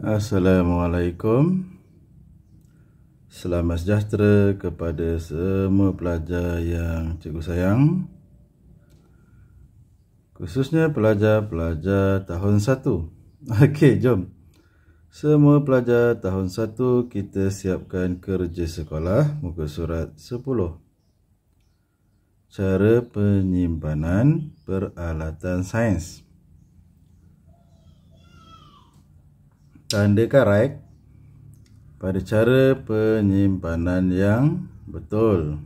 Assalamualaikum Selamat sejahtera kepada semua pelajar yang cikgu sayang Khususnya pelajar-pelajar tahun 1 Okey, jom Semua pelajar tahun 1 kita siapkan kerja sekolah muka surat 10 Cara penyimpanan peralatan sains tandakan right pada cara penyimpanan yang betul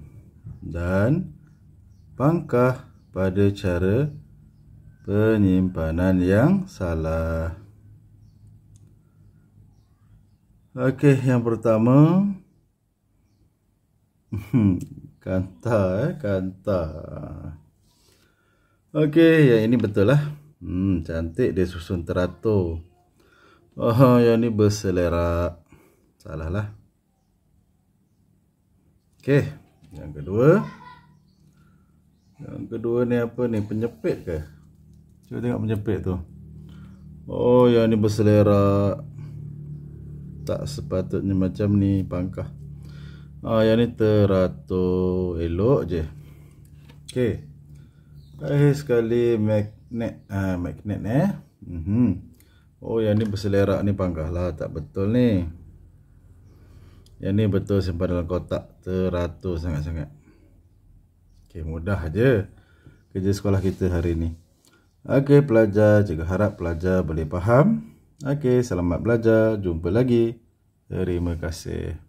dan pangkah pada cara penyimpanan yang salah. Okey, yang pertama hmm, kanta eh kanta. Okey, yang ini betul lah. Hmm, cantik dia susun teratur. Oh, yang ni berselera. Salah lah. Okey. Yang kedua. Yang kedua ni apa ni? Penyepit ke? Cuba tengok penyepit tu. Oh, yang ni berselera. Tak sepatutnya macam ni pangkah. oh, yang ni teratur elok je. Okey. Terakhir sekali magnet. Ah, magnet eh. Mhm. Mm Oh yang ni berselerak ni panggah lah Tak betul ni Yang ni betul simpan dalam kotak Teratur sangat-sangat Okay mudah je Kerja sekolah kita hari ni Okay pelajar juga harap pelajar boleh faham Okay selamat belajar Jumpa lagi Terima kasih